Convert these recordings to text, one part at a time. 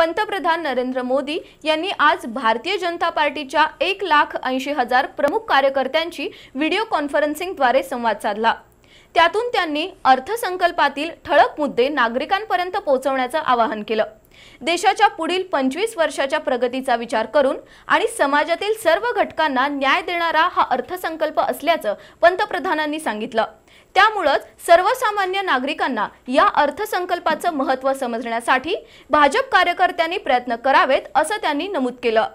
पंतप्रधान नरेंद्र मोदी यांनी आज भारतीय जनता पार्टीच्या एक लाख ऐंशी हजार प्रमुख कार्यकर्त्यांची व्हिडिओ कॉन्फरन्सिंगद्वारे संवाद साधला त्यातून त्यांनी अर्थसंकल्पातील ठळक मुद्दे नागरिकांपर्यंत पोहोचवण्याचं आवाहन केलं देशाच्या पुढील पंचवीस वर्षाच्या प्रगतीचा विचार करून आणि समाजातील सर्व घटकांना न्याय देणारा हा अर्थसंकल्प असल्याचं पंतप्रधानांनी सांगितलं त्यामुळंच सर्वसामान्य नागरिकांना या अर्थसंकल्पाचं महत्त्व समजण्यासाठी भाजप कार्यकर्त्यांनी प्रयत्न करावेत असं त्यांनी नमूद केलं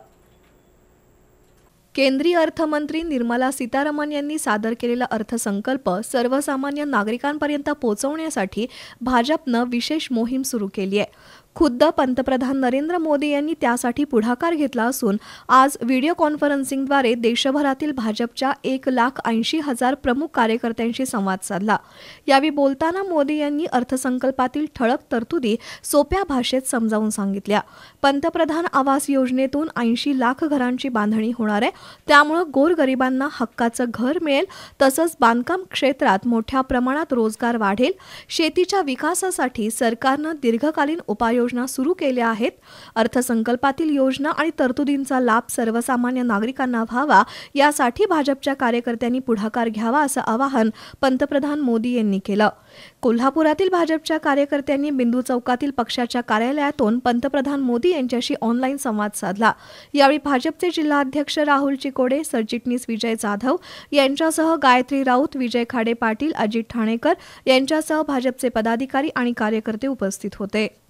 केंद्रीय अर्थमंत्री निर्मला सीतारामन यांनी सादर केलेला अर्थसंकल्प सर्वसामान्य नागरिकांपर्यंत पोहोचवण्यासाठी भाजपनं विशेष मोहीम सुरू केली आहे खुद्द पंतप्रधान नरेंद्र मोदी यांनी त्यासाठी पुढाकार घेतला असून आज व्हिडिओ कॉन्फरन्सिंगद्वारे देशभरातील भाजपच्या एक लाख ऐंशी हजार प्रमुख कार्यकर्त्यांशी संवाद साधला यावेळी बोलताना मोदी यांनी अर्थसंकल्पातील ठळक तरतुदी सोप्या भाषेत समजावून सांगितल्या पंतप्रधान आवास योजनेतून ऐंशी लाख घरांची बांधणी होणार आहे त्यामुळे गोरगरिबांना हक्काचं घर मिळेल तसंच बांधकाम क्षेत्रात मोठ्या प्रमाणात रोजगार वाढेल शेतीच्या विकासासाठी सरकारनं दीर्घकालीन उपाय योजना सुरू केल्या आहेत अर्थसंकल्पातील योजना आणि तरतुदींचा लाभ सर्वसामान्य नागरिकांना व्हावा यासाठी भाजपच्या कार्यकर्त्यांनी पुढाकार घ्यावा असं आवाहन पंतप्रधान मोदी यांनी केलं कोल्हापुरातील भाजपच्या कार्यकर्त्यांनी बिंदू चौकातील पक्षाच्या कार्यालयातून पंतप्रधान मोदी यांच्याशी ऑनलाईन संवाद साधला यावेळी भाजपचे जिल्हाध्यक्ष राहुल चिकोडे सरचिटणीस विजय जाधव यांच्यासह गायत्री राऊत विजय खाडे पाटील अजित ठाणेकर यांच्यासह भाजपचे पदाधिकारी आणि कार्यकर्ते उपस्थित होते